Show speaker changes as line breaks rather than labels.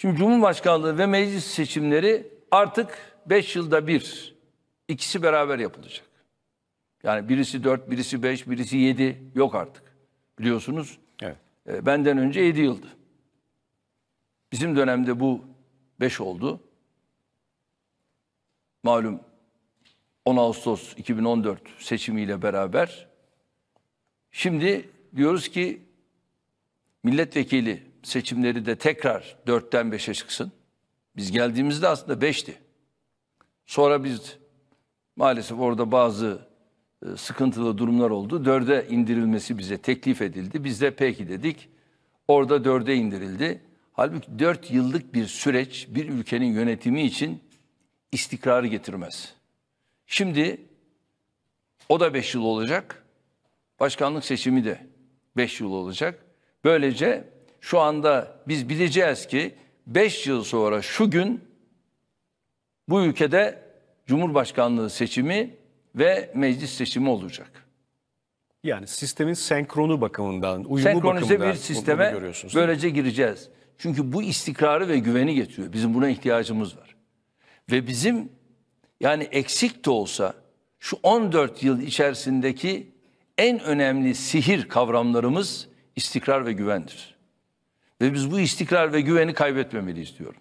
Şimdi Cumhurbaşkanlığı ve meclis seçimleri artık 5 yılda bir ikisi beraber yapılacak. Yani birisi 4, birisi 5, birisi 7 yok artık. Biliyorsunuz evet. e, benden önce 7 yıldı. Bizim dönemde bu 5 oldu. Malum 10 Ağustos 2014 seçimiyle beraber şimdi diyoruz ki milletvekili seçimleri de tekrar dörtten beşe çıksın. Biz geldiğimizde aslında beşti. Sonra biz maalesef orada bazı e, sıkıntılı durumlar oldu. Dörde indirilmesi bize teklif edildi. Biz de peki dedik. Orada dörde indirildi. Halbuki dört yıllık bir süreç bir ülkenin yönetimi için istikrarı getirmez. Şimdi o da beş yıl olacak. Başkanlık seçimi de beş yıl olacak. Böylece şu anda biz bileceğiz ki 5 yıl sonra şu gün bu ülkede Cumhurbaşkanlığı seçimi ve meclis seçimi olacak.
Yani sistemin senkronu bakımından, uyumu Senkronize bakımından bir sisteme görüyorsunuz,
böylece gireceğiz. Çünkü bu istikrarı ve güveni getiriyor. Bizim buna ihtiyacımız var. Ve bizim yani eksik de olsa şu 14 yıl içerisindeki en önemli sihir kavramlarımız istikrar ve güvendir. Ve biz bu istikrar ve güveni kaybetmemeliyiz diyorum.